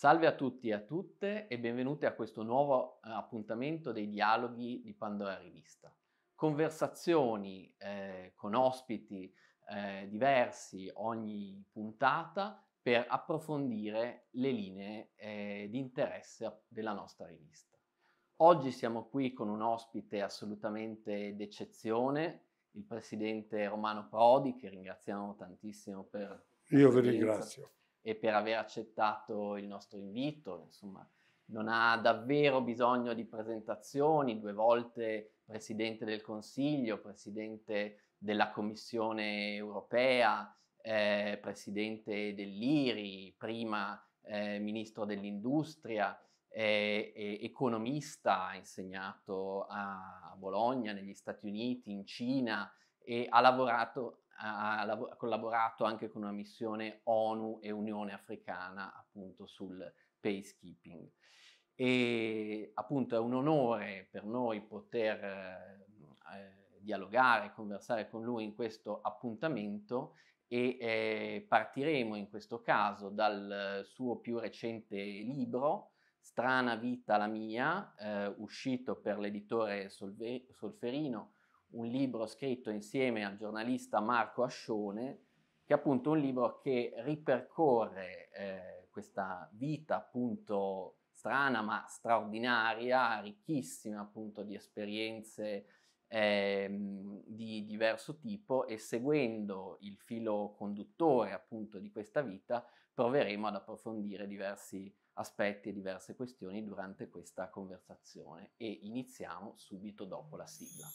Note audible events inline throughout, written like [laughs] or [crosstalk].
Salve a tutti e a tutte e benvenuti a questo nuovo eh, appuntamento dei dialoghi di Pandora Rivista. Conversazioni eh, con ospiti eh, diversi ogni puntata per approfondire le linee eh, di interesse della nostra rivista. Oggi siamo qui con un ospite assolutamente d'eccezione, il presidente Romano Prodi, che ringraziamo tantissimo per... Io vi ringrazio e per aver accettato il nostro invito, insomma, non ha davvero bisogno di presentazioni, due volte Presidente del Consiglio, Presidente della Commissione europea, eh, Presidente dell'IRI, prima eh, Ministro dell'Industria, eh, economista, ha insegnato a, a Bologna, negli Stati Uniti, in Cina e ha lavorato ha, collaborato anche con una missione ONU e Unione Africana appunto sul peacekeeping. E appunto è un onore per noi poter eh, eh, dialogare, conversare con lui in questo appuntamento e eh, partiremo in questo caso dal suo più recente libro Strana vita la mia, eh, uscito per l'editore Solferino un libro scritto insieme al giornalista Marco Ascione, che è appunto un libro che ripercorre eh, questa vita appunto strana ma straordinaria, ricchissima appunto di esperienze eh, di diverso tipo e seguendo il filo conduttore appunto di questa vita proveremo ad approfondire diversi aspetti e diverse questioni durante questa conversazione e iniziamo subito dopo la sigla.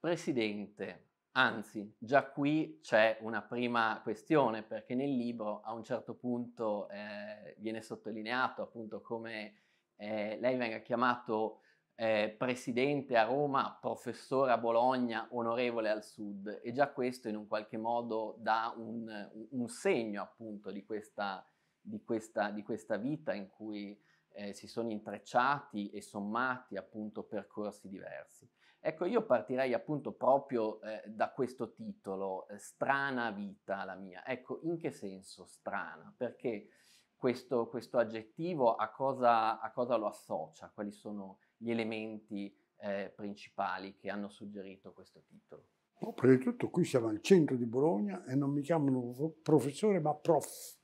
Presidente, Anzi, già qui c'è una prima questione, perché nel libro a un certo punto eh, viene sottolineato appunto come eh, lei venga chiamato eh, presidente a Roma, professore a Bologna, onorevole al sud, e già questo in un qualche modo dà un, un segno appunto di questa, di questa, di questa vita in cui eh, si sono intrecciati e sommati appunto percorsi diversi. Ecco, io partirei appunto proprio eh, da questo titolo, eh, Strana vita la mia. Ecco, in che senso strana? Perché questo, questo aggettivo a cosa, a cosa, lo associa? Quali sono gli elementi eh, principali che hanno suggerito questo titolo? Oh, prima di tutto qui siamo al centro di Bologna e non mi chiamano professore ma prof,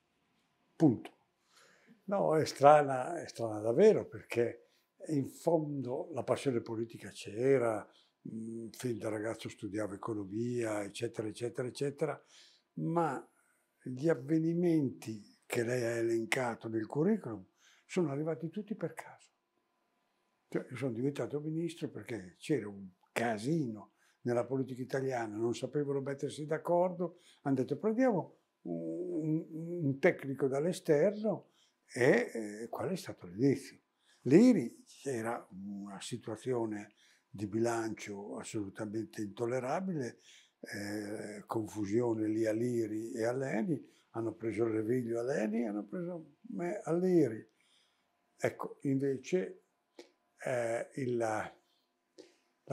punto. No, è strana, è strana davvero perché in fondo la passione politica c'era, mm, fin da ragazzo studiavo economia, eccetera, eccetera, eccetera, ma gli avvenimenti che lei ha elencato nel curriculum sono arrivati tutti per caso. Cioè, sono diventato ministro perché c'era un casino nella politica italiana, non sapevano mettersi d'accordo, hanno detto prendiamo un, un tecnico dall'esterno e eh, qual è stato l'inizio? liri, c'era una situazione di bilancio assolutamente intollerabile, eh, confusione lì a Liri e a Leni, hanno preso Reviglio a Leni, e hanno preso me a Liri. Ecco, invece eh, il, la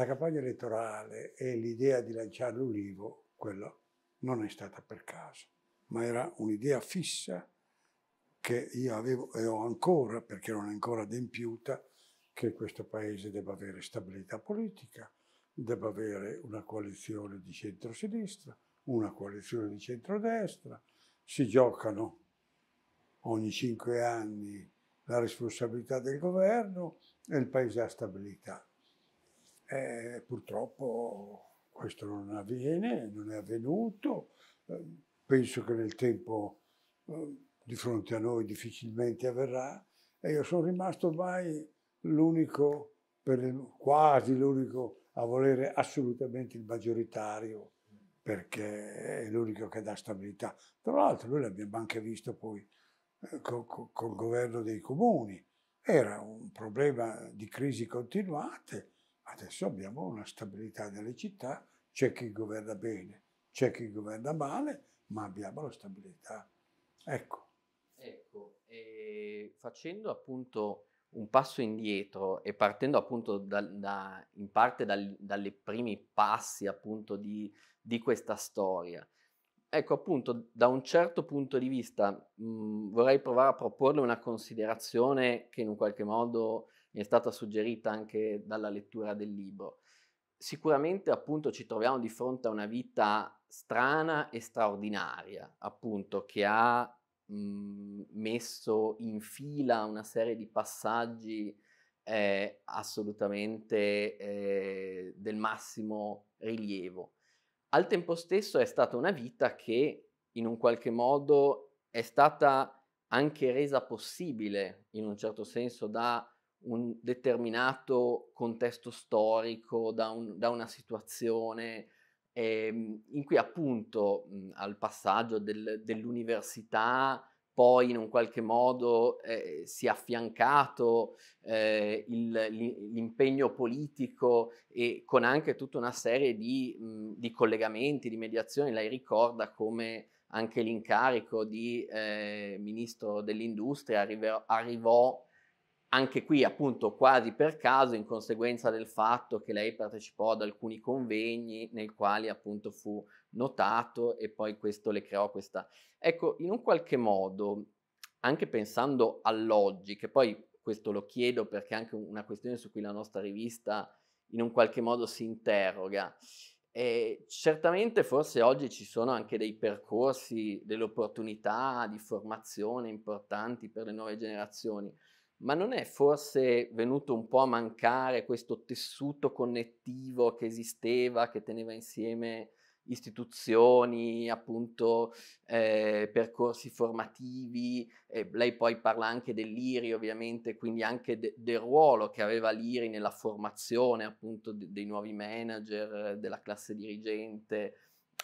campagna elettorale e l'idea di lanciare l'Ulivo, quello non è stata per caso, ma era un'idea fissa che io avevo e ho ancora, perché non è ancora adempiuta, che questo Paese debba avere stabilità politica, debba avere una coalizione di centro-sinistra, una coalizione di centro-destra, si giocano ogni cinque anni la responsabilità del governo e il Paese ha stabilità. E purtroppo questo non avviene, non è avvenuto, penso che nel tempo eh, di fronte a noi difficilmente avverrà e io sono rimasto mai l'unico, quasi l'unico a volere assolutamente il maggioritario perché è l'unico che dà stabilità. Tra l'altro noi l'abbiamo anche visto poi eh, con, con, col governo dei comuni, era un problema di crisi continuate, adesso abbiamo una stabilità nelle città, c'è chi governa bene, c'è chi governa male, ma abbiamo la stabilità. Ecco, Ecco, ehm, facendo appunto un passo indietro e partendo appunto da, da, in parte dal, dalle primi passi appunto di, di, questa storia. Ecco appunto da un certo punto di vista mh, vorrei provare a proporle una considerazione che in un qualche modo mi è stata suggerita anche dalla lettura del libro. Sicuramente appunto ci troviamo di fronte a una vita strana e straordinaria appunto che ha Mhmm, messo in fila una serie di passaggi eh, assolutamente eh, del massimo rilievo. Al tempo stesso è stata una vita che in un qualche modo è stata anche resa possibile in un certo senso da un determinato contesto storico, da, un, da una situazione ehm, in cui appunto mh, mhmm, al passaggio del, dell'università poi in un qualche modo eh, si è affiancato eh, il, l'impegno politico e con anche tutta una serie di, mh, mhmm, di collegamenti, di mediazioni, lei ricorda come anche l'incarico di eh, ministro dell'industria arrivò, arrivò anche qui appunto quasi per caso in conseguenza del fatto che lei partecipò ad alcuni convegni nei quali appunto fu notato e poi questo le creò questa... Ecco, in un qualche modo, anche pensando all'oggi, che poi questo lo chiedo perché è anche una questione su cui la nostra rivista in un qualche modo si interroga, e certamente forse oggi ci sono anche dei percorsi, delle opportunità di formazione importanti per le nuove generazioni, ma non è forse venuto un po' a mancare questo tessuto connettivo che esisteva, che teneva insieme istituzioni, appunto eh, percorsi formativi, eh, lei poi parla anche dell'IRI ovviamente, quindi anche de- del ruolo che aveva l'IRI nella formazione appunto de- dei nuovi manager, della classe dirigente.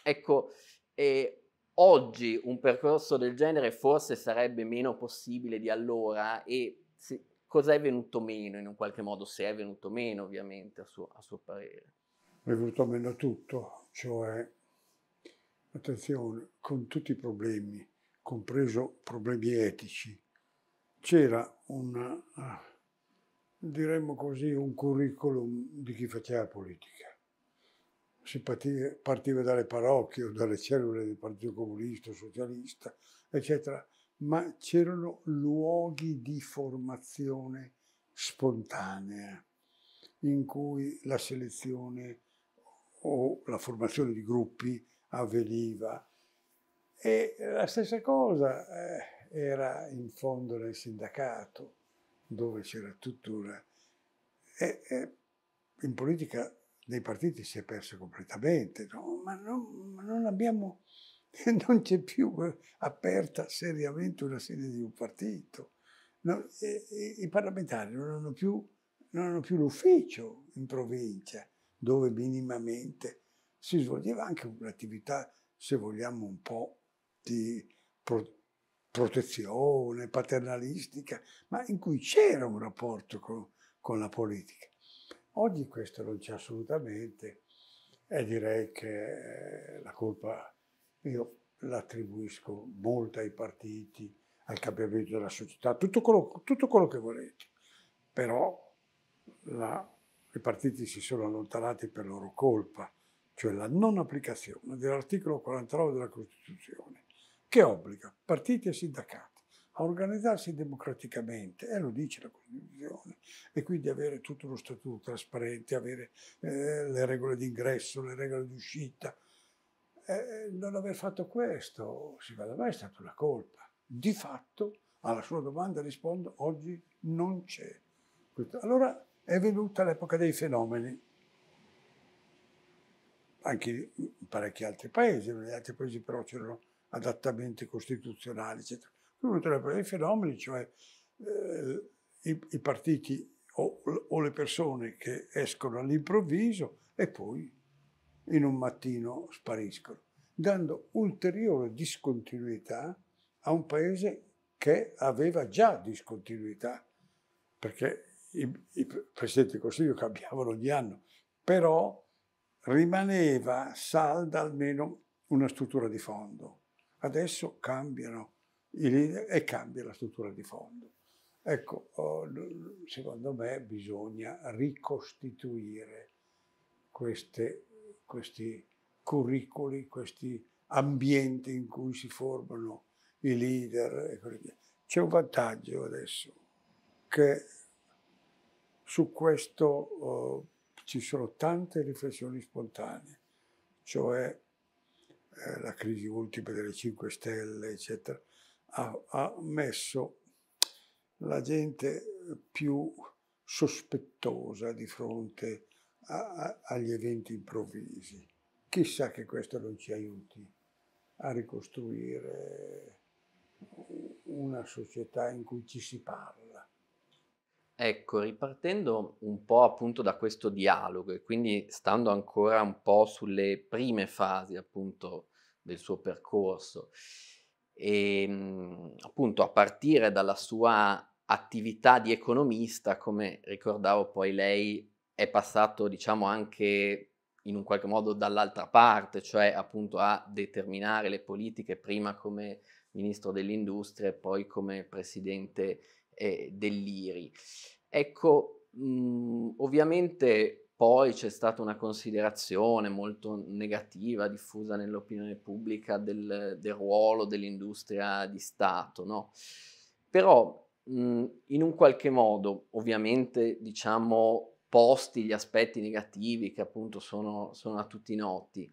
Ecco, eh, oggi un percorso del genere forse sarebbe meno possibile di allora e se, cos'è venuto meno in un qualche modo, se è venuto meno ovviamente a suo, a suo parere. È venuto meno tutto, cioè, attenzione, con tutti i problemi, compreso problemi etici, c'era un, eh, diremmo così, un curriculum di chi faceva politica. Si partiva dalle parrocchie o dalle cellule del Partito Comunista, Socialista, eccetera, ma c'erano luoghi di formazione spontanea in cui la selezione o la formazione di gruppi avveniva. E la stessa cosa eh, era in fondo nel sindacato, dove c'era tuttora. E, e, in politica nei partiti si è perso completamente, no? ma, non, ma non abbiamo [laughs] non c'è più eh, aperta seriamente una sede di un partito. No, i, I parlamentari non hanno, più, non hanno più l'ufficio in provincia dove minimamente si svolgeva anche un'attività, se vogliamo, un po' di pro protezione paternalistica, ma in cui c'era un rapporto con, con la politica. Oggi questo non c'è assolutamente e eh, direi che eh, la colpa io l'attribuisco molto ai partiti, al cambiamento della società, tutto quello, tutto quello che volete. Però la, i partiti si sono allontanati per loro colpa, cioè la non applicazione dell'articolo 49 della Costituzione, che obbliga partiti e sindacati a organizzarsi democraticamente, e lo dice la Costituzione, e quindi avere tutto uno statuto trasparente, avere eh, le regole d'ingresso, le regole di uscita, eh, eh, non aver fatto questo, secondo me è stata una colpa. Di fatto, alla sua domanda rispondo, oggi non c'è. Allora è venuta l'epoca dei fenomeni, anche in parecchi altri paesi, negli altri paesi però c'erano adattamenti costituzionali, eccetera. È venuta l'epoca dei fenomeni, cioè eh, i, i, partiti o, o le persone che escono all'improvviso e poi in un mattino spariscono, dando ulteriore discontinuità a un paese che aveva già discontinuità, perché i, i presidenti del Consiglio cambiavano ogni anno, però rimaneva salda almeno una struttura di fondo. Adesso cambiano i leader e cambia la struttura di fondo. Ecco, oh, secondo me bisogna ricostituire queste questi curricoli, questi ambienti in cui si formano i leader e C'è un vantaggio adesso che su questo eh, ci sono tante riflessioni spontanee, cioè eh, la crisi ultima delle 5 Stelle, eccetera, ha, ha messo la gente più sospettosa di fronte a, a, agli eventi improvvisi. Chissà che questo non ci aiuti a ricostruire una società in cui ci si parla. Ecco, ripartendo un po' appunto da questo dialogo e quindi stando ancora un po' sulle prime fasi appunto del suo percorso e ehm, appunto a partire dalla sua attività di economista, come ricordavo poi lei è passato diciamo anche in un qualche modo dall'altra parte, cioè appunto a determinare le politiche prima come ministro dell'industria e poi come presidente eh, dell'IRI. Ecco, mh, mhmm, ovviamente poi c'è stata una considerazione molto negativa diffusa nell'opinione pubblica del, del ruolo dell'industria di Stato, no? Però mh, mhmm, in un qualche modo, ovviamente diciamo posti gli aspetti negativi che appunto sono, sono a tutti noti,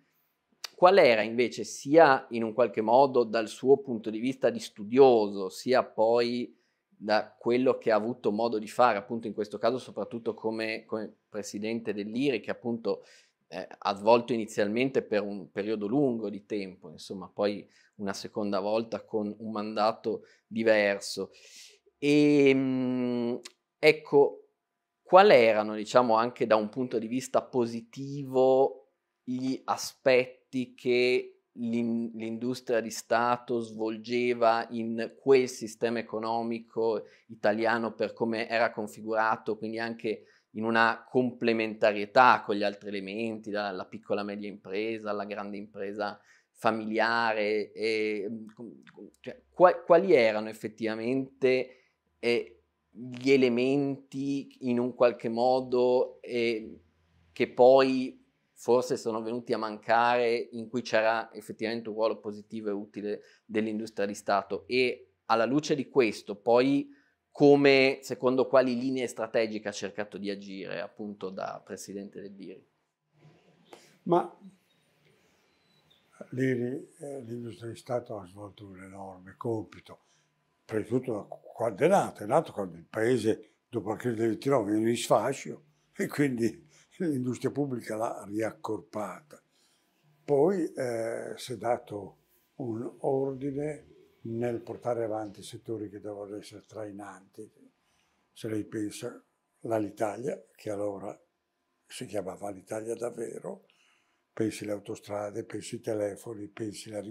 qual era invece sia in un qualche modo dal suo punto di vista di studioso, sia poi da quello che ha avuto modo di fare, appunto in questo caso soprattutto come, come presidente dell'IRI, che appunto eh, ha svolto inizialmente per un periodo lungo di tempo, insomma poi una seconda volta con un mandato diverso. E, ehm, ecco, quali erano, diciamo, anche da un punto di vista positivo gli aspetti che l'in- l'industria di Stato svolgeva in quel sistema economico italiano per come era configurato, quindi anche in una complementarietà con gli altri elementi, dalla piccola e media impresa alla grande impresa familiare, e, mm, cioè, quali erano effettivamente eh, gli elementi in un qualche modo eh, che poi forse sono venuti a mancare, in cui c'era effettivamente un ruolo positivo e utile dell'industria di Stato. E alla luce di questo, poi come, secondo quali linee strategiche ha cercato di agire appunto da presidente del DIRI? Ma eh, eh, l'industria di Stato ha svolto un enorme compito per tutto coordinato, è nato quando il paese dopo la crisi del 29 venne in sfascio [laughs] e quindi l'industria pubblica l'ha riaccorpata. Poi eh, si è dato un ordine nel portare avanti i settori che devono essere trainanti. Se lei pensa all'Italia, che allora si chiamava l'Italia davvero, pensi alle autostrade, pensi ai telefoni, pensi alla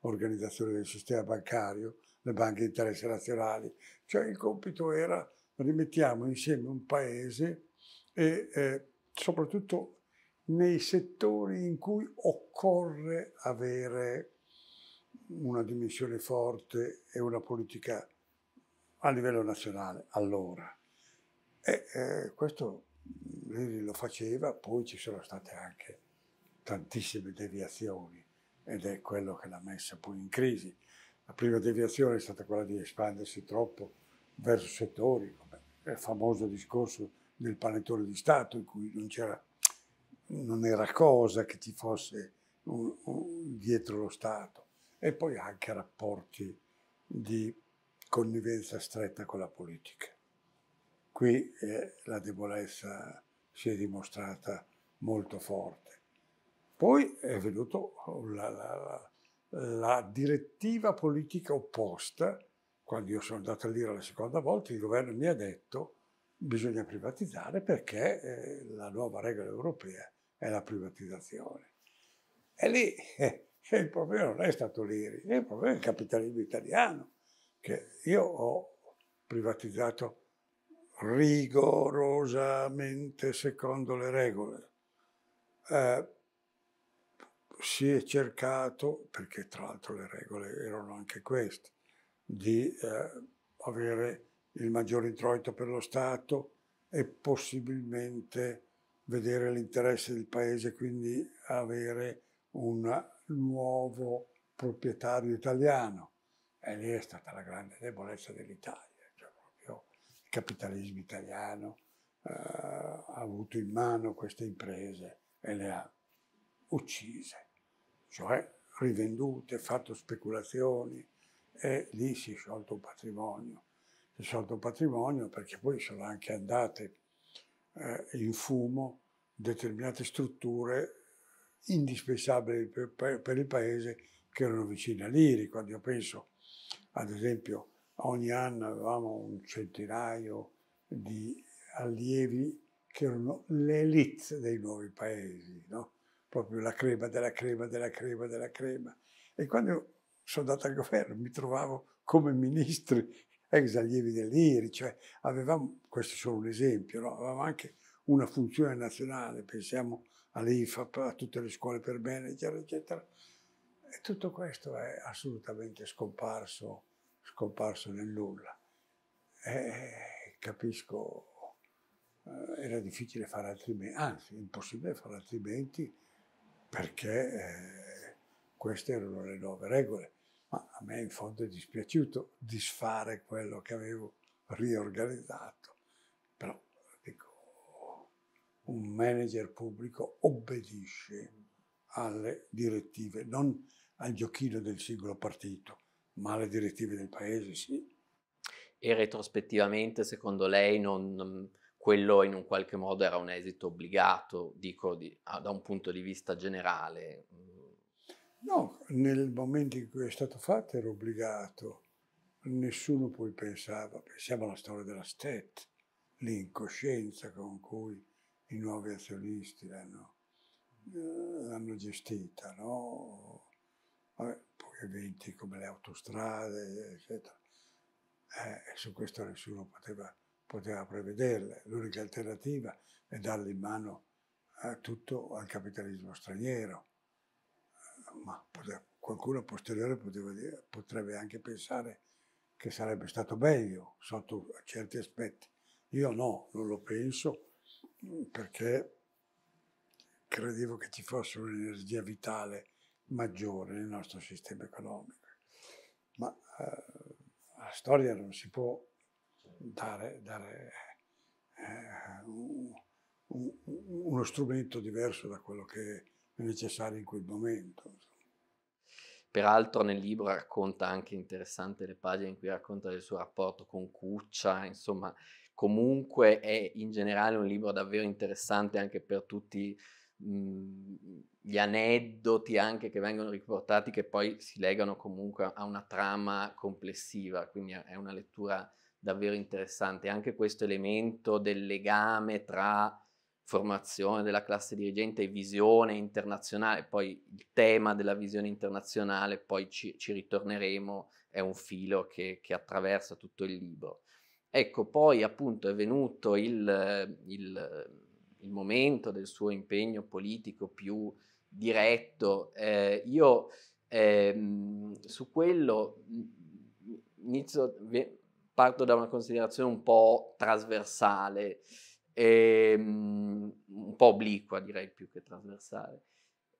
riorganizzazione del sistema bancario, le banche di interesse nazionali. Cioè il compito era rimettiamo insieme un paese e eh, soprattutto nei settori in cui occorre avere una dimensione forte e una politica a livello nazionale allora. E eh, questo Liri lo faceva, poi ci sono state anche tantissime deviazioni ed è quello che l'ha messa poi in crisi. La prima deviazione è stata quella di espandersi troppo verso settori, come il famoso discorso del panettone di Stato, in cui non, c'era, non era cosa che ci fosse un, un, dietro lo Stato, e poi anche rapporti di connivenza stretta con la politica. Qui eh, la debolezza si è dimostrata molto forte. Poi è venuto la, la, la la direttiva politica opposta, quando io sono andato a dire la seconda volta, il governo mi ha detto bisogna privatizzare perché eh, la nuova regola europea è la privatizzazione. E lì eh, il problema non è stato l'IRI, il problema è il capitalismo italiano, che io ho privatizzato rigorosamente secondo le regole. Eh, si è cercato, perché tra l'altro le regole erano anche queste, di eh, avere il maggior introito per lo Stato e possibilmente vedere l'interesse del paese, quindi avere un nuovo proprietario italiano. E lì è stata la grande debolezza dell'Italia, cioè proprio il capitalismo italiano eh, ha avuto in mano queste imprese e le ha uccise cioè rivendute, fatto speculazioni e lì si è sciolto un patrimonio. Si è sciolto un patrimonio perché poi sono anche andate eh, in fumo determinate strutture indispensabili per, per, per, il paese che erano vicine all'Iri. Quando io penso, ad esempio, ogni anno avevamo un centinaio di allievi che erano l'elite dei nuovi paesi, no? proprio la crema della crema della crema della crema. E quando sono andato al governo mi trovavo come ministri ex allievi dell'IRI, cioè avevamo, questo è solo un esempio, no? avevamo anche una funzione nazionale, pensiamo all'IFAP, a tutte le scuole per manager, eccetera. E tutto questo è assolutamente scomparso, scomparso nel nulla. E capisco, eh, era difficile fare altrimenti, anzi, impossibile fare altrimenti perché eh, queste erano le nuove regole. Ma a me in fondo è dispiaciuto disfare quello che avevo riorganizzato. Però, dico, un manager pubblico obbedisce alle direttive, non al giochino del singolo partito, ma alle direttive del paese, sì. E retrospettivamente, secondo lei, non quello in un qualche modo era un esito obbligato, dico di, ah, da un punto di vista generale. Mm. No, nel momento in cui è stato fatto era obbligato, nessuno poi pensava, pensiamo alla storia della STET, l'incoscienza con cui i nuovi azionisti l'hanno, eh, l'hanno gestita, no? Vabbè, poi eventi come le autostrade, eccetera. Eh, su questo nessuno poteva poteva prevederle. L'unica alternativa è darle in mano a tutto al capitalismo straniero, ma poteva, qualcuno a posteriore dire, potrebbe anche pensare che sarebbe stato meglio sotto certi aspetti. Io no, non lo penso perché credevo che ci fosse un'energia vitale maggiore nel nostro sistema economico. Ma eh, la storia non si può dare, dare eh, un, un, uno strumento diverso da quello che è necessario in quel momento. Peraltro nel libro racconta anche interessante le pagine in cui racconta del suo rapporto con Cuccia, insomma comunque è in generale un libro davvero interessante anche per tutti mh, gli aneddoti anche che vengono riportati che poi si legano comunque a una trama complessiva, quindi è una lettura davvero interessante. Anche questo elemento del legame tra formazione della classe dirigente e visione internazionale, poi il tema della visione internazionale, poi ci, ci ritorneremo, è un filo che, che, attraversa tutto il libro. Ecco, poi appunto è venuto il, il, il momento del suo impegno politico più diretto. Eh, io eh, su quello inizio parto da una considerazione un po' trasversale, e, um, un po' obliqua direi più che trasversale.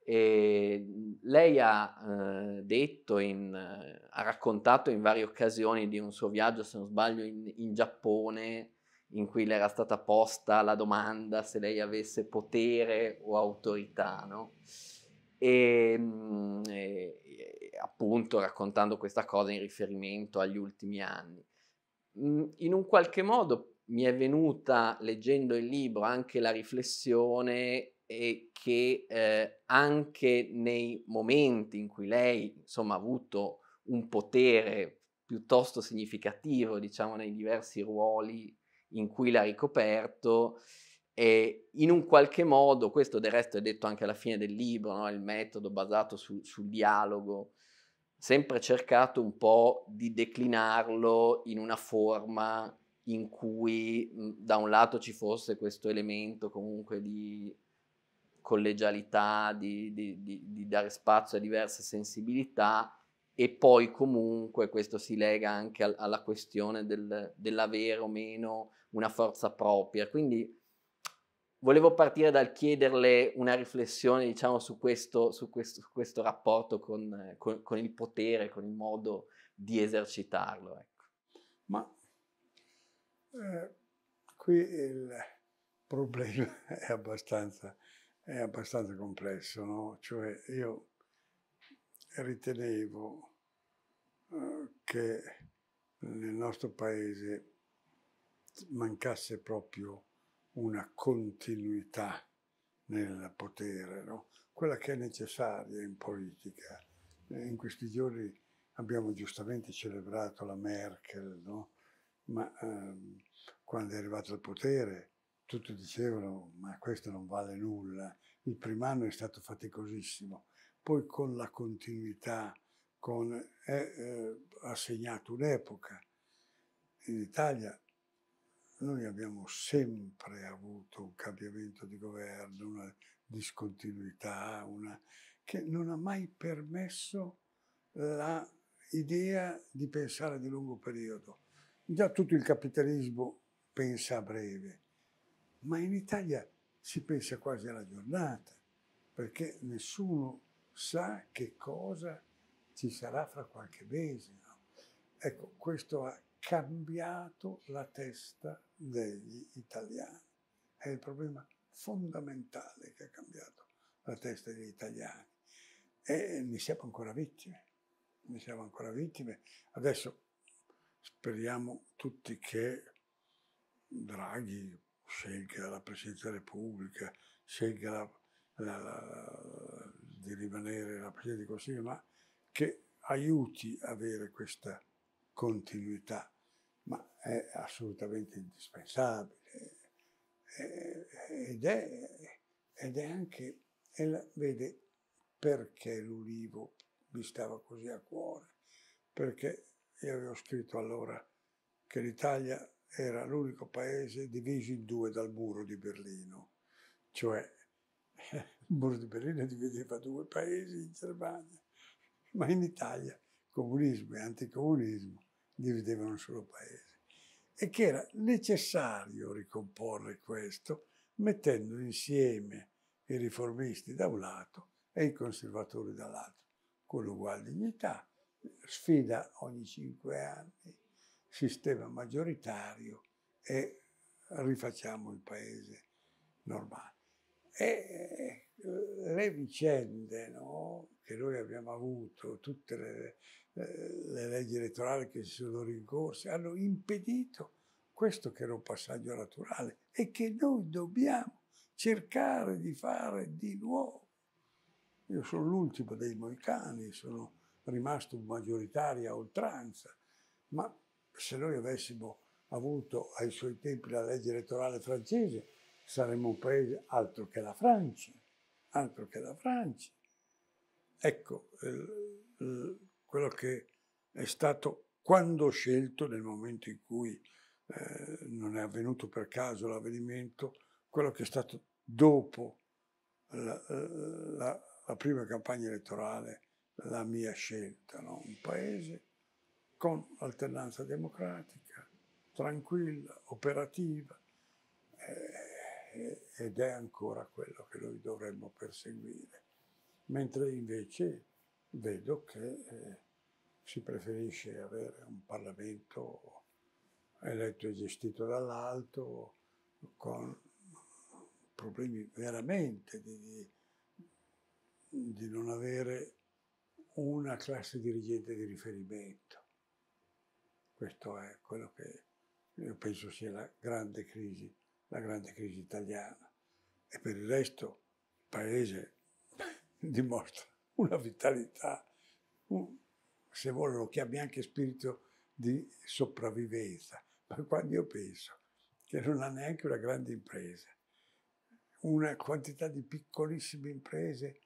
E ehm, lei ha eh, detto, in, ha raccontato in varie occasioni di un suo viaggio, se non sbaglio, in, in, Giappone, in cui le era stata posta la domanda se lei avesse potere o autorità, no? Ehm, e, e appunto raccontando questa cosa in riferimento agli ultimi anni. Mhmm, in un qualche modo mi è venuta leggendo il libro anche la riflessione che eh, anche nei momenti in cui lei insomma, ha avuto un potere piuttosto significativo, diciamo, nei diversi ruoli in cui l'ha ricoperto, e in un qualche modo, questo del resto è detto anche alla fine del libro, no? il metodo basato su, sul dialogo, sempre cercato un po' di declinarlo in una forma in cui da un lato ci fosse questo elemento comunque di collegialità, di, di, di, di dare spazio a diverse sensibilità e poi comunque questo si lega anche al, alla questione del, dell'avere o meno una forza propria. Quindi volevo partire dal chiederle una riflessione, diciamo, su questo, su questo, su questo rapporto con, con, con, il potere, con il modo di esercitarlo. Ecco. Ma eh, qui il problema [laughs] è abbastanza, è abbastanza complesso, no? Cioè io ritenevo eh, che nel nostro paese mancasse proprio una continuità nel potere, no? quella che è necessaria in politica. Eh, in questi giorni abbiamo giustamente celebrato la Merkel, no? ma ehm, quando è arrivato al potere tutti dicevano ma questo non vale nulla, il primo anno è stato faticosissimo, poi con la continuità con, è, eh, ha segnato un'epoca. In Italia noi abbiamo sempre avuto un cambiamento di governo, una discontinuità, una, che non ha mai permesso l'idea di pensare di lungo periodo. Già tutto il capitalismo pensa a breve, ma in Italia si pensa quasi alla giornata, perché nessuno sa che cosa ci sarà fra qualche mese. No? Ecco, questo ha cambiato la testa degli italiani. È il problema fondamentale che ha cambiato la testa degli italiani. E ne siamo ancora vittime, ne siamo ancora vittime. Adesso speriamo tutti che Draghi scelga la Presidenza della Repubblica, scelga la, la, la, di rimanere la presidenza del Consiglio, ma che aiuti a avere questa continuità, ma è assolutamente indispensabile eh, eh, ed è, ed è anche, è la, vede, perché l'ulivo mi stava così a cuore, perché io avevo scritto allora che l'Italia era l'unico paese diviso in due dal muro di Berlino, cioè [laughs] il muro di Berlino divideva due paesi in Germania, ma in Italia comunismo e anticomunismo divideva un solo paese e che era necessario ricomporre questo mettendo insieme i riformisti da un lato e i conservatori dall'altro, con uguale dignità, sfida ogni cinque anni, sistema maggioritario e rifacciamo il paese normale. E eh, le vicende no, che noi abbiamo avuto, tutte le, le, leggi elettorali che si sono rincorse, hanno impedito questo che era un passaggio naturale e che noi dobbiamo cercare di fare di nuovo. Io sono l'ultimo dei moicani, sono rimasto maggioritario a oltranza, ma se noi avessimo avuto ai suoi tempi la legge elettorale francese, saremmo un paese altro che la Francia altro che la Francia. Ecco eh, eh, quello che è stato quando ho scelto, nel momento in cui eh, non è avvenuto per caso l'avvenimento, quello che è stato dopo la, la, la prima campagna elettorale, la mia scelta, no? un paese con alternanza democratica, tranquilla, operativa. Eh, eh, ed è ancora quello che noi dovremmo perseguire. Mentre invece vedo che eh, si preferisce avere un Parlamento eletto e gestito dall'alto con problemi veramente di, di non avere una classe dirigente di riferimento. Questo è quello che io penso sia la grande crisi la grande crisi italiana e per il resto il paese [laughs] dimostra una vitalità, un, se vuole lo chiami anche spirito di sopravvivenza, ma quando io penso che non ha neanche una grande impresa, una quantità di piccolissime imprese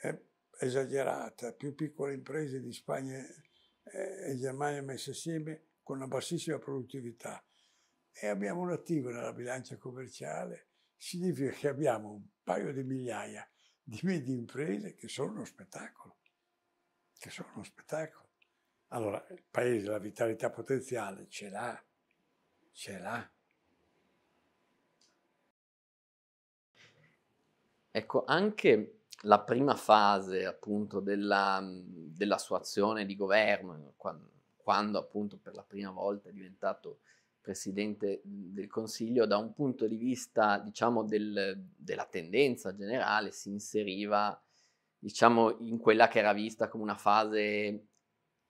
è eh, esagerata, più piccole imprese di Spagna eh, e Germania messe assieme con una bassissima produttività, e abbiamo un attivo nella bilancia commerciale, significa che abbiamo un paio di migliaia di medie imprese che sono uno spettacolo, che sono uno spettacolo. Allora, il paese, la vitalità potenziale ce l'ha, ce l'ha. Ecco, anche la prima fase appunto della, della sua azione di governo, quando, quando appunto per la prima volta è diventato Presidente del Consiglio, da un punto di vista, diciamo, del, della tendenza generale, si inseriva, diciamo, in quella che era vista come una fase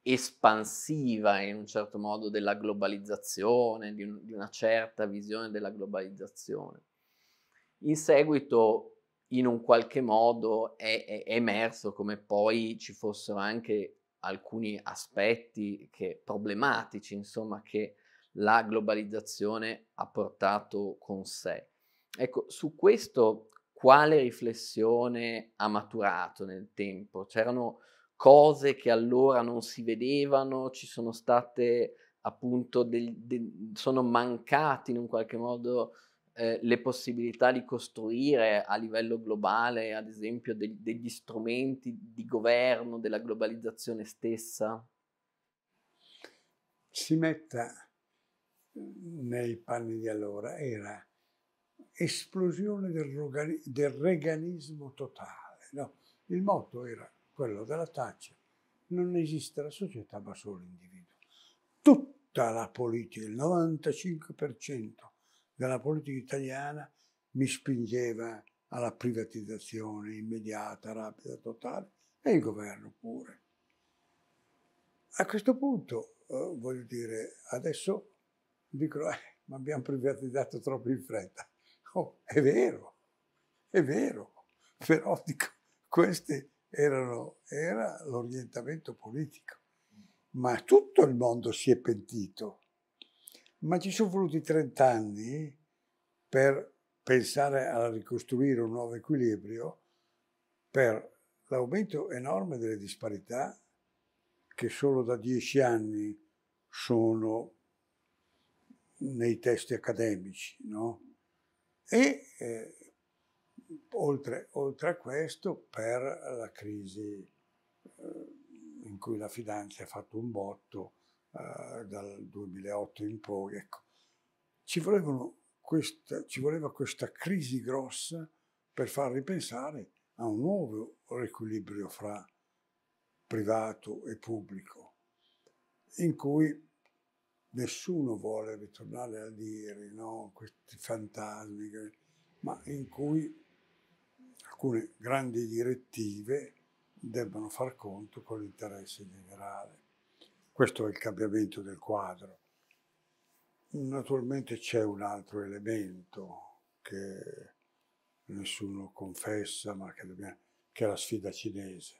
espansiva in un certo modo della globalizzazione, di, un, di una certa visione della globalizzazione. In seguito, in un qualche modo, è, è, è emerso come poi ci fossero anche alcuni aspetti che, problematici, insomma, che la globalizzazione ha portato con sé. Ecco, su questo quale riflessione ha maturato nel tempo? C'erano cose che allora non si vedevano, ci sono state appunto, del, de, sono mancate in un qualche modo eh, le possibilità di costruire a livello globale, ad esempio, de, degli strumenti di governo della globalizzazione stessa? Si metta nei panni di allora era esplosione del, del reganismo totale. No? Il motto era quello della taccia, non esiste la società ma solo l'individuo. Tutta la politica, il 95% della politica italiana mi spingeva alla privatizzazione immediata, rapida, totale e il governo pure. A questo punto, eh, voglio dire, adesso Dicono, eh, ma abbiamo privatizzato troppo in fretta. Oh, è vero, è vero, però dico, questo era l'orientamento politico. Ma tutto il mondo si è pentito. Ma ci sono voluti 30 anni per pensare a ricostruire un nuovo equilibrio per l'aumento enorme delle disparità che solo da dieci anni sono nei testi accademici. No? E eh, oltre, oltre, a questo, per la crisi eh, in cui la fidanza ha fatto un botto eh, dal 2008 in poi, ecco, ci, questa, ci voleva questa crisi grossa per far ripensare a un nuovo riequilibrio fra privato e pubblico, in cui nessuno vuole ritornare a dire, no? questi fantasmi, ma in cui alcune grandi direttive debbano far conto con l'interesse generale. Questo è il cambiamento del quadro. Naturalmente c'è un altro elemento che nessuno confessa, ma che, dobbiamo, che è la sfida cinese.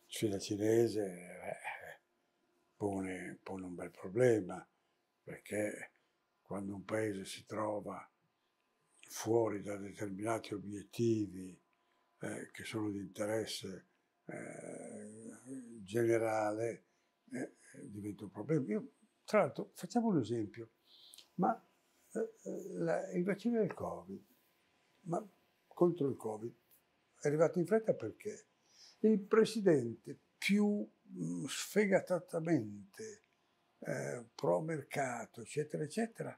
La sfida cinese pone, pone un bel problema, perché quando un paese si trova fuori da determinati obiettivi eh, che sono di interesse eh, generale, eh, diventa un problema. Io, tra l'altro, facciamo un esempio, ma eh, eh, la, il vaccino del Covid, ma contro il Covid, è arrivato in fretta perché il presidente più Mm, sfegatatamente eh, pro mercato, eccetera, eccetera,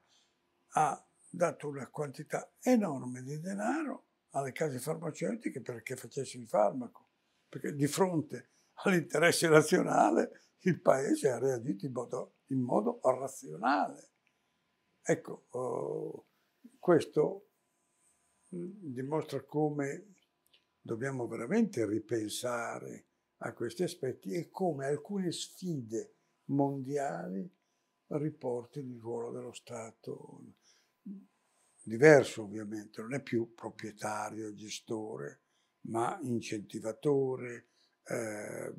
ha dato una quantità enorme di denaro alle case farmaceutiche perché facessero il farmaco, perché di fronte all'interesse nazionale il paese ha reagito in modo, in modo razionale. Ecco, oh, questo mm, dimostra come dobbiamo veramente ripensare a questi aspetti e come alcune sfide mondiali riportino il ruolo dello Stato diverso ovviamente, non è più proprietario, gestore, ma incentivatore, eh,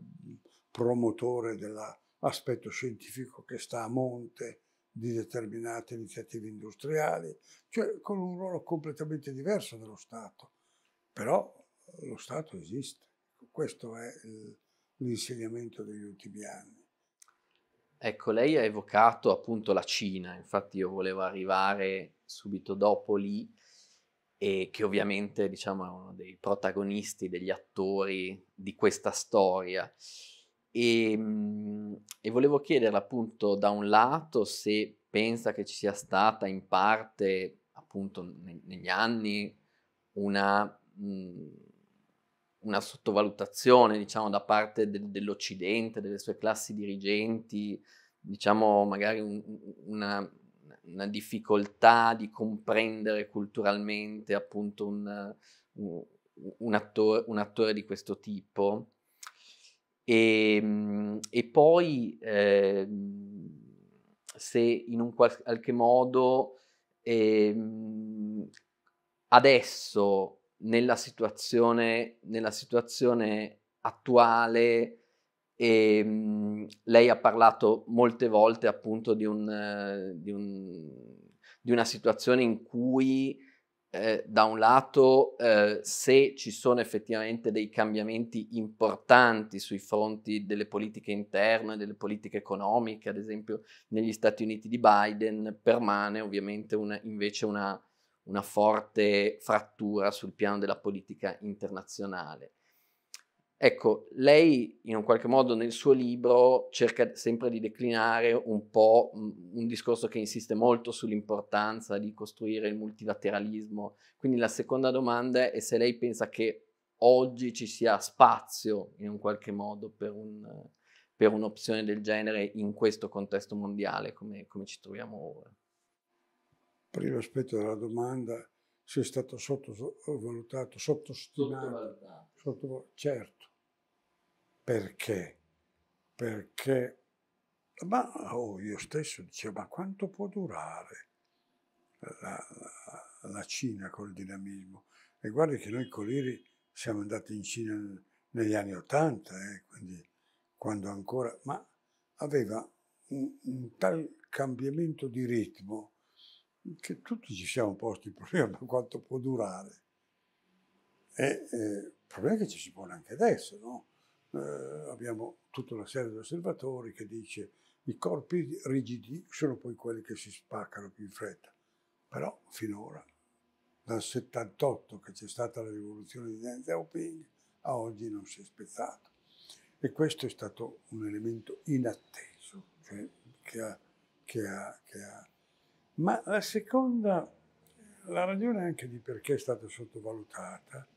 promotore dell'aspetto scientifico che sta a monte di determinate iniziative industriali, cioè con un ruolo completamente diverso dello Stato. Però lo Stato esiste. Questo è l'insegnamento degli ultimi anni. Ecco, lei ha evocato appunto la Cina, infatti io volevo arrivare subito dopo lì e che ovviamente diciamo è uno dei protagonisti, degli attori di questa storia. E, ehm, e volevo chiederle appunto da un lato se pensa che ci sia stata in parte appunto ne, negli anni una... Mh, una sottovalutazione, diciamo, da parte de- dell'Occidente, delle sue classi dirigenti, diciamo, magari un, una, una, difficoltà di comprendere culturalmente appunto un, un, un attore, attore, di questo tipo. E, ehm, e poi eh, se in un qualche modo eh, adesso nella situazione, nella situazione attuale e ehm, mh, lei ha parlato molte volte appunto di, un, eh, di, un, di una situazione in cui eh, da un lato eh, se ci sono effettivamente dei cambiamenti importanti sui fronti delle politiche interne, delle politiche economiche, ad esempio negli Stati Uniti di Biden permane ovviamente una, invece una, una forte frattura sul piano della politica internazionale. Ecco, lei in un qualche modo nel suo libro cerca sempre di declinare un po' un discorso che insiste molto sull'importanza di costruire il multilateralismo. Quindi la seconda domanda è se lei pensa che oggi ci sia spazio in un qualche modo per, un, per un'opzione del genere in questo contesto mondiale come, come ci troviamo ora primo aspetto della domanda, se è stato sottovalutato, sottostimato. Sottovalutato. certo. Perché? Perché, ma oh, io stesso dicevo, ma quanto può durare la, la, la Cina col dinamismo? E guardi che noi Coliri siamo andati in Cina negli anni Ottanta, eh, quindi quando ancora, ma aveva un, un tal cambiamento di ritmo che tutti ci siamo posti il problema quanto può durare. E eh, il problema è che ci si pone anche adesso, no? eh, abbiamo tutta una serie di osservatori che dice i corpi rigidi sono poi quelli che si spaccano più in fretta, però finora dal 78 che c'è stata la rivoluzione di Deng Xiaoping a oggi non si è spezzato. E questo è stato un elemento inatteso, cioè che ha, che ha, che ha ma la seconda, la ragione anche di perché è stata sottovalutata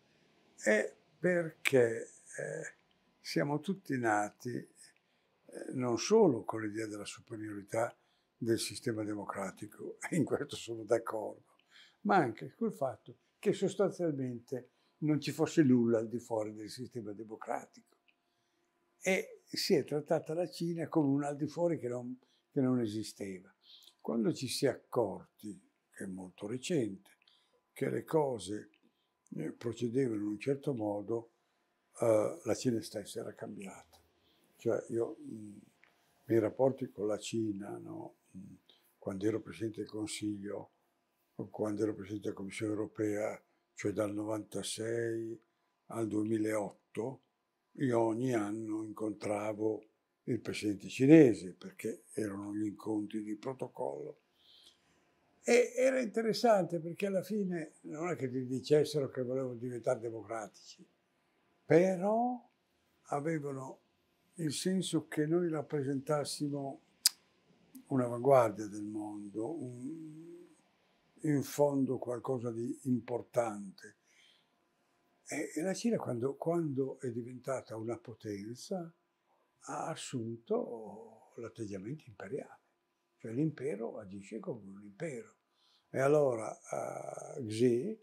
è perché eh, siamo tutti nati eh, non solo con l'idea della superiorità del sistema democratico, e [laughs] in questo sono d'accordo, ma anche col fatto che sostanzialmente non ci fosse nulla al di fuori del sistema democratico. E si è trattata la Cina come un al di fuori che non, che non esisteva. Quando ci si è accorti, che è molto recente, che le cose eh, procedevano in un certo modo, eh, la Cina stessa era cambiata. Cioè io, mh, mm, i rapporti con la Cina, no? Mm, quando ero Presidente del Consiglio, quando ero Presidente della Commissione Europea, cioè dal 1996 al 2008, io ogni anno incontravo il presidente cinese, perché erano gli incontri di protocollo. E era interessante perché alla fine non è che ti dicessero che volevano diventare democratici, però avevano il senso che noi rappresentassimo un'avanguardia del mondo, un, in fondo qualcosa di importante. E, e la Cina quando, quando è diventata una potenza, ha assunto l'atteggiamento imperiale, cioè l'impero agisce come un impero. E allora eh, Xi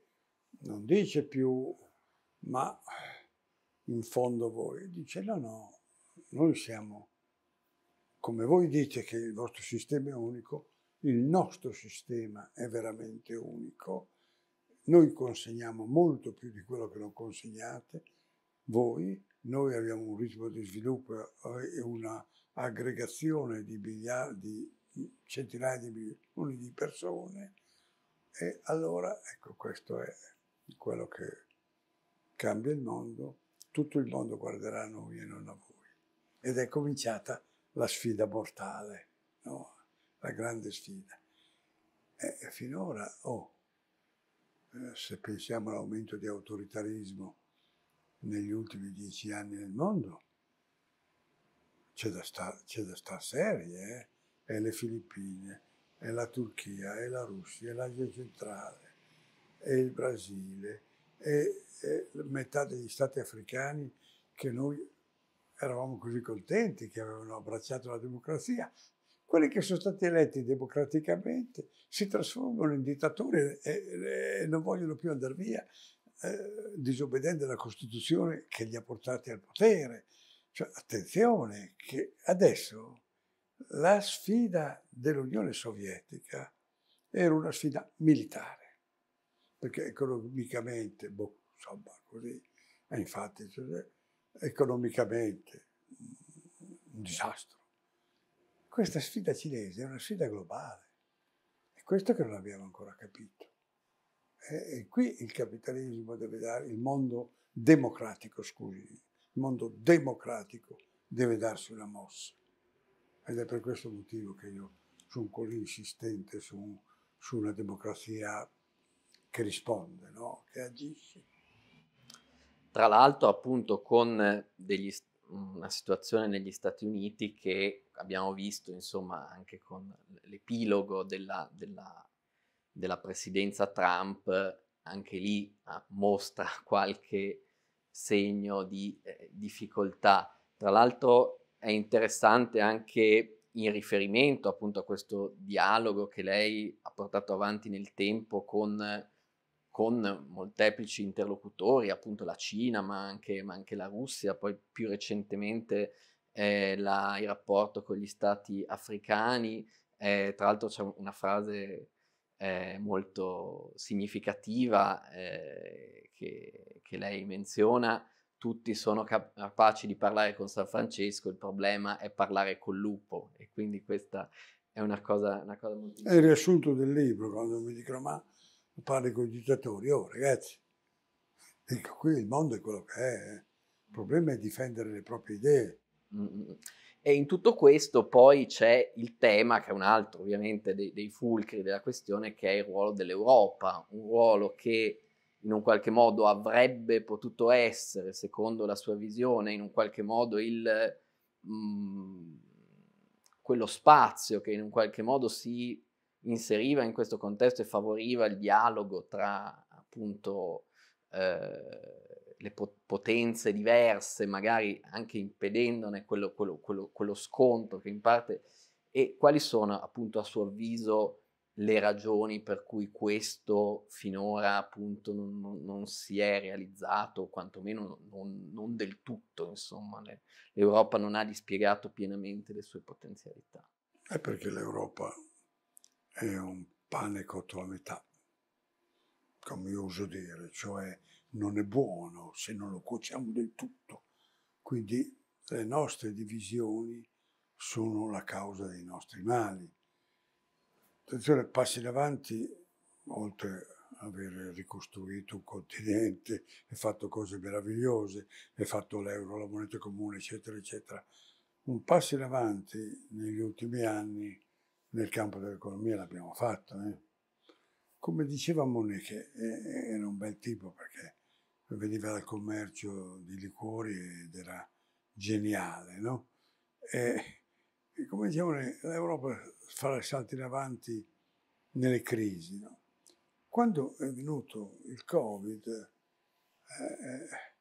non dice più ma in fondo voi, dice no no, noi siamo, come voi dite che il vostro sistema è unico, il nostro sistema è veramente unico, noi consegniamo molto più di quello che non consegnate voi noi abbiamo un ritmo di sviluppo eh, e un'aggregazione di, di, centinaia di milioni di persone e allora ecco questo è quello che cambia il mondo, tutto il mondo guarderà a noi e non a voi. Ed è cominciata la sfida mortale, no? la grande sfida. E finora, oh, eh, se pensiamo all'aumento di autoritarismo, negli ultimi dieci anni nel mondo. C'è da stare sta serie, eh? è le Filippine, è la Turchia, è la Russia, è l'Asia centrale, è il Brasile, è, è metà degli stati africani che noi eravamo così contenti che avevano abbracciato la democrazia, quelli che sono stati eletti democraticamente si trasformano in dittatori e, e, e, non vogliono più andare via eh, disobbedendo alla Costituzione che li ha portati al potere. Cioè, attenzione, che adesso la sfida dell'Unione Sovietica era una sfida militare, perché economicamente, boh, insomma, così, e infatti cioè, economicamente un disastro. Questa sfida cinese è una sfida globale, è questo che non abbiamo ancora capito. E, e qui il capitalismo deve dare, il mondo democratico, scusi, il mondo democratico deve darsi una mossa. Ed è per questo motivo che io sono così insistente su, su una democrazia che risponde, no? che agisce. Tra l'altro appunto con degli, una situazione negli Stati Uniti che abbiamo visto insomma anche con l'epilogo della, della della presidenza Trump anche lì ah, mostra [laughs] qualche segno di eh, difficoltà. Tra l'altro è interessante anche in riferimento appunto a questo dialogo che lei ha portato avanti nel tempo con, con molteplici interlocutori, appunto la Cina, ma anche, ma anche la Russia, poi più recentemente eh, la, il rapporto con gli stati africani. Eh, tra l'altro c'è una frase eh, molto significativa eh, che, che, lei menziona. Tutti sono capaci di parlare con San Francesco, il problema è parlare col lupo e quindi questa è una cosa, una cosa molto È il riassunto del libro quando mi dicono ma parli con i dittatori, oh ragazzi, qui il mondo è quello che è, eh. il problema è difendere le proprie idee. Mm-hmm. E in tutto questo poi c'è il tema, che è un altro ovviamente dei, dei, fulcri della questione, che è il ruolo dell'Europa, un ruolo che in un qualche modo avrebbe potuto essere, secondo la sua visione, in un qualche modo il, mh, mm, quello spazio che in un qualche modo si inseriva in questo contesto e favoriva il dialogo tra appunto eh, le potenze diverse, magari anche impedendone quello, quello, quello, quello sconto che in parte... E quali sono appunto a suo avviso le ragioni per cui questo finora appunto non, non si è realizzato, quantomeno non, non del tutto, insomma, le, l'Europa non ha dispiegato pienamente le sue potenzialità. È perché l'Europa è un pane cotto a metà, come io uso dire, cioè non è buono se non lo cuociamo del tutto. Quindi le nostre divisioni sono la causa dei nostri mali. Attenzione, passi davanti, oltre ad aver ricostruito un continente e fatto cose meravigliose, e fatto l'euro, la moneta comune, eccetera, eccetera, un passo in avanti negli ultimi anni nel campo dell'economia l'abbiamo fatto. Eh? Come diceva Monica, eh, era un bel tipo perché veniva dal commercio di liquori ed era geniale, no? E, e come diciamo, l'Europa fa salti in avanti nelle crisi, no? Quando è venuto il Covid, eh, eh,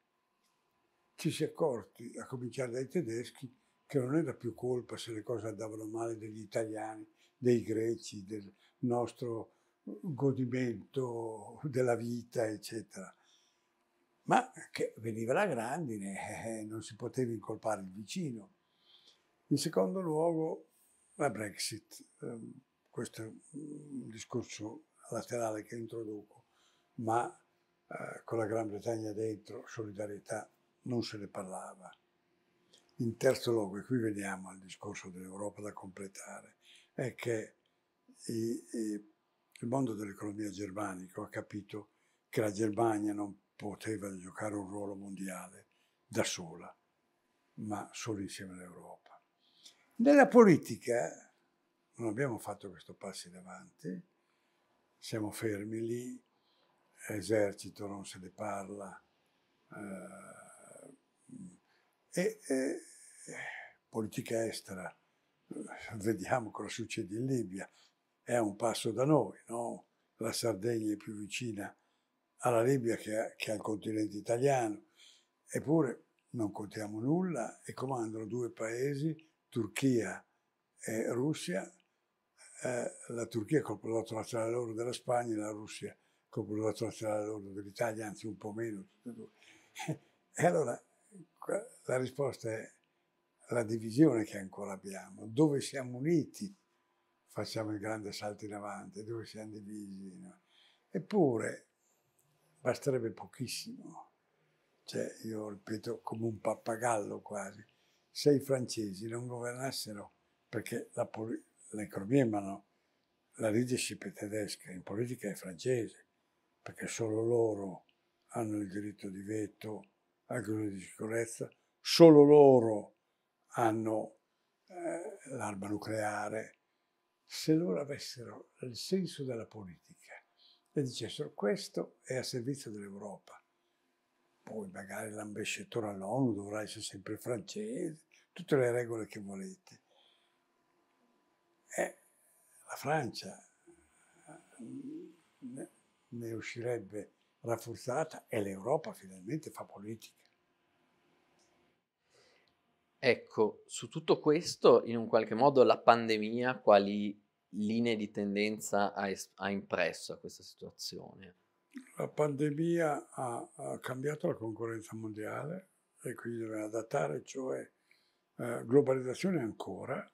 ci si è accorti, a cominciare dai tedeschi, che non era più colpa se le cose andavano male degli italiani, dei greci, del nostro godimento della vita, eccetera ma che veniva la grandine, eh, eh, non si poteva incolpare il vicino. In secondo luogo la Brexit, eh, questo è un discorso laterale che introduco, ma eh, con la Gran Bretagna dentro solidarietà non se ne parlava. In terzo luogo, e qui veniamo al discorso dell'Europa da completare, è che i, i, il mondo dell'economia germanico ha capito che la Germania non poteva giocare un ruolo mondiale da sola, ma solo insieme all'Europa. Nella politica non abbiamo fatto questo passo in avanti, siamo fermi lì, esercito non se ne parla, eh, e, e politica estera, vediamo cosa succede in Libia, è un passo da noi, no? la Sardegna è più vicina alla Libia che, che al continente italiano. Eppure non contiamo nulla e comandano due paesi, Turchia e Russia, eh, la Turchia col prodotto nazionale loro della Spagna e la Russia col prodotto nazionale loro dell'Italia, anzi un po' meno, tutte e due. [laughs] E allora la risposta è la divisione che ancora abbiamo, dove siamo uniti facciamo il grande salto in avanti, dove siamo divisi. No? Eppure basterebbe pochissimo. Cioè, io ripeto come un pappagallo quasi, se i francesi non governassero, perché l'economia ma no, la leadership è tedesca, in politica è francese, perché solo loro hanno il diritto di veto anche Consiglio di sicurezza, solo loro hanno eh, l'arma nucleare. Se loro avessero il senso della politica, e dicessero questo è a servizio dell'Europa. Poi magari l'ambasciatore all'ONU dovrà essere sempre francese, tutte le regole che volete. E eh, la Francia mm, ne uscirebbe rafforzata e l'Europa finalmente fa politica. Ecco, su tutto questo, in un qualche modo, la pandemia quali linee di tendenza ha, es- ha impresso a questa situazione? La pandemia ha, ha, cambiato la concorrenza mondiale e quindi deve adattare, cioè eh, globalizzazione ancora,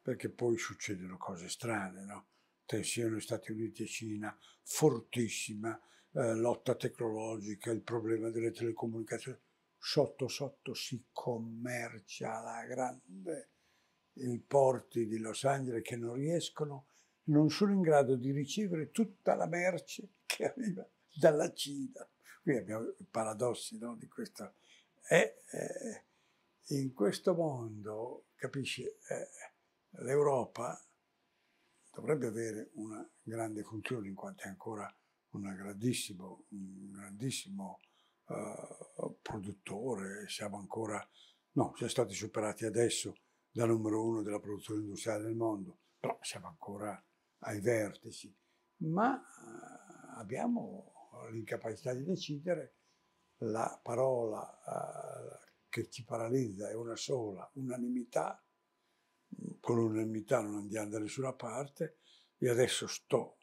perché poi succedono cose strane, no? tensione Stati Uniti e Cina fortissima, eh, lotta tecnologica, il problema delle telecomunicazioni, sotto sotto si commercia alla grande i porti di Los Angeles che non riescono, non sono in grado di ricevere tutta la merce che arriva dalla Cina. Qui abbiamo i paradossi no, di questa... E, eh, in questo mondo, capisci, eh, l'Europa dovrebbe avere una grande funzione in quanto è ancora grandissimo, un grandissimo eh, produttore, siamo ancora, no, siamo stati superati adesso la numero uno della produzione industriale del mondo, però siamo ancora ai vertici, ma eh, abbiamo l'incapacità di decidere, la parola eh, che ci paralizza è una sola, unanimità, con l'unanimità non andiamo da nessuna parte e adesso sto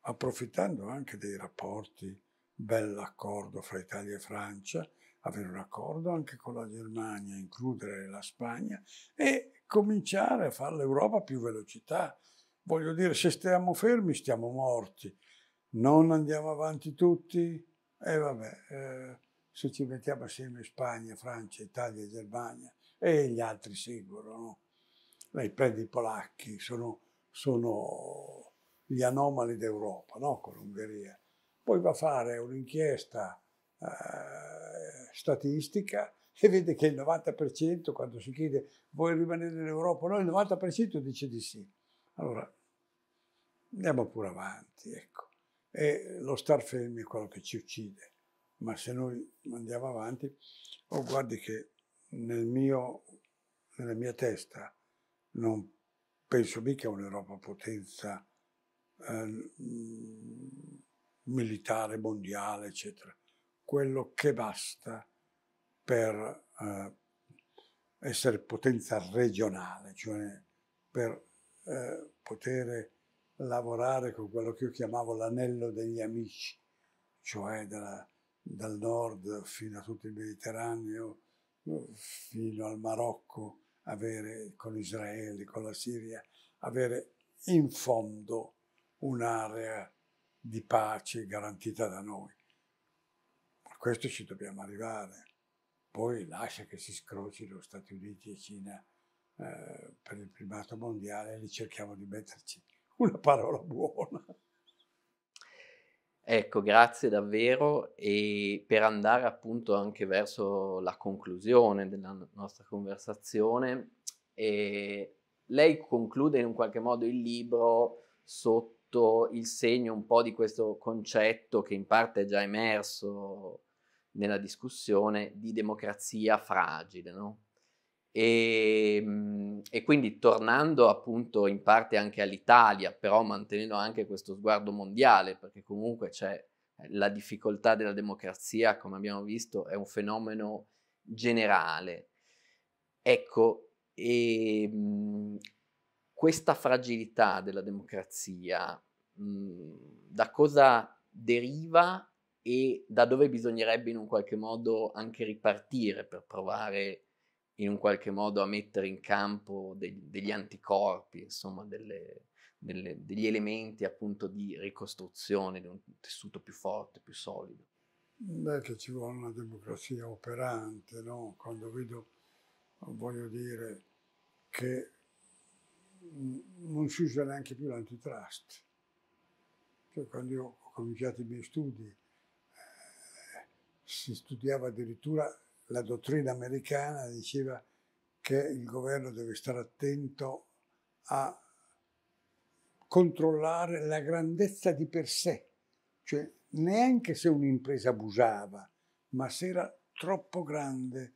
approfittando anche dei rapporti, bell'accordo fra Italia e Francia, avere un accordo anche con la Germania, includere la Spagna e cominciare a fare l'Europa a più velocità. Voglio dire, se stiamo fermi stiamo morti, non andiamo avanti tutti e vabbè, eh, se ci mettiamo assieme Spagna, Francia, Italia e Germania e gli altri seguono. No? Lei prende i polacchi, sono, sono gli anomali d'Europa, no? con l'Ungheria. Poi va a fare un'inchiesta eh, statistica e vede che il 90% quando si chiede vuoi rimanere in Europa, no, il 90% dice di sì. Allora andiamo pure avanti, ecco. E lo star fermi è quello che ci uccide, ma se noi andiamo avanti, oh guardi che nel mio, nella mia testa non penso mica a un'Europa potenza eh, militare, mondiale, eccetera quello che basta per eh, essere potenza regionale, cioè per eh, poter lavorare con quello che io chiamavo l'anello degli amici, cioè dalla, dal nord fino a tutto il Mediterraneo, fino al Marocco, avere con Israele, con la Siria, avere in fondo un'area di pace garantita da noi questo ci dobbiamo arrivare. Poi lascia che si scrocino Stati Uniti e Cina eh, per il primato mondiale e lì cerchiamo di metterci una parola buona. Ecco, grazie davvero e per andare appunto anche verso la conclusione della nostra conversazione, eh, lei conclude in un qualche modo il libro sotto il segno un po' di questo concetto che in parte è già emerso nella discussione di democrazia fragile, no? E, ehm, e, quindi tornando appunto in parte anche all'Italia, però mantenendo anche questo sguardo mondiale, perché comunque c'è eh, la difficoltà della democrazia, come abbiamo visto, è un fenomeno generale. Ecco, e, ehm, questa fragilità della democrazia, mm, da cosa deriva e da dove bisognerebbe in un qualche modo anche ripartire per provare in un qualche modo a mettere in campo degli, degli anticorpi, insomma delle, delle, degli elementi appunto di ricostruzione di un tessuto più forte, più solido. Beh, che ci vuole una democrazia operante, no? Quando vedo, voglio dire, che non si usa neanche più l'antitrust. Cioè, quando io ho cominciato i miei studi si studiava addirittura la dottrina americana, diceva che il governo deve stare attento a controllare la grandezza di per sé, cioè neanche se un'impresa abusava, ma se era troppo grande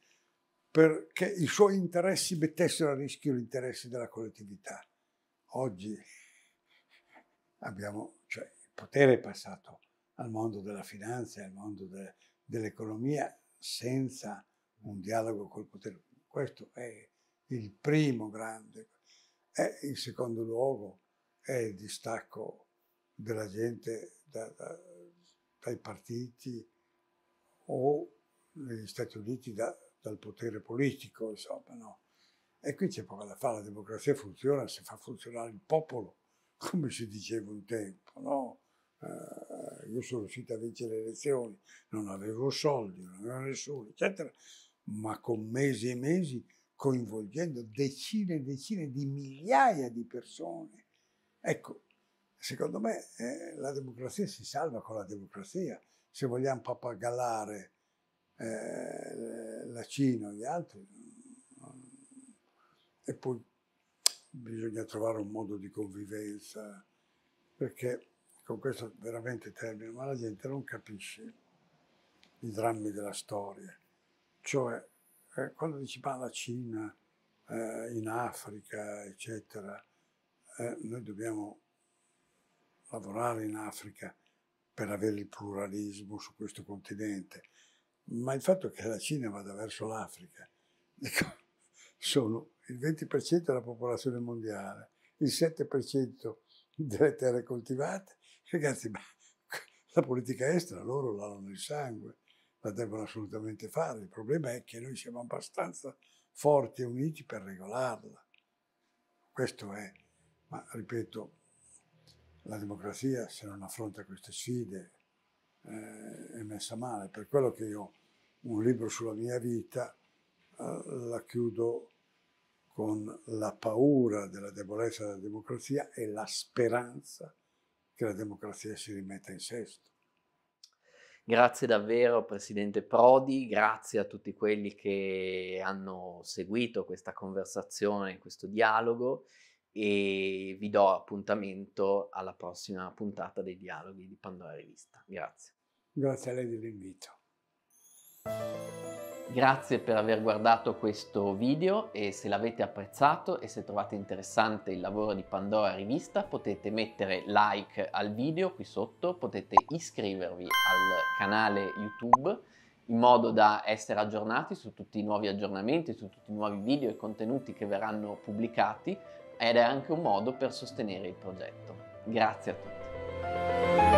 perché i suoi interessi mettessero a rischio gli interessi della collettività. Oggi abbiamo, cioè, il potere è passato al mondo della finanza, al mondo delle dell'economia senza un dialogo col potere. Questo è il primo grande. E in secondo luogo è il distacco della gente da, da, dai partiti o negli Stati Uniti da, dal potere politico, insomma, no? E qui c'è poco da fare, la democrazia funziona se fa funzionare il popolo, come si diceva un tempo, no? Eh, io sono riuscito a vincere le elezioni, non avevo soldi, non avevo nessuno, eccetera, ma con mesi e mesi coinvolgendo decine e decine di migliaia di persone. Ecco, secondo me eh, la democrazia si salva con la democrazia, se vogliamo pappagallare eh, la Cina o gli altri. Mm, e poi bisogna trovare un modo di convivenza, perché con ecco, questo veramente termine, ma la gente non capisce i drammi della storia. Cioè, eh, quando dici ma Cina, eh, in Africa, eccetera, eh, noi dobbiamo lavorare in Africa per avere il pluralismo su questo continente, ma il fatto che la Cina vada verso l'Africa, [laughs] sono il 20% della popolazione mondiale, il 7% delle terre coltivate Ragazzi, ma [laughs] la politica estera loro l'hanno nel sangue, la devono assolutamente fare. Il problema è che noi siamo abbastanza forti e uniti per regolarla. Questo è, ma ripeto, la democrazia se non affronta queste sfide eh, è messa male. Per quello che io un libro sulla mia vita eh, la chiudo con la paura della debolezza della democrazia e la speranza che la democrazia si rimetta in sesto. Grazie davvero Presidente Prodi, grazie a tutti quelli che hanno seguito questa conversazione, questo dialogo e vi do appuntamento alla prossima puntata dei dialoghi di Pandora Rivista. Grazie. Grazie a lei dell'invito. Grazie per aver guardato questo video e se l'avete apprezzato e se trovate interessante il lavoro di Pandora Rivista potete mettere like al video qui sotto, potete iscrivervi al canale YouTube in modo da essere aggiornati su tutti i nuovi aggiornamenti, su tutti i nuovi video e contenuti che verranno pubblicati ed è anche un modo per sostenere il progetto. Grazie a tutti.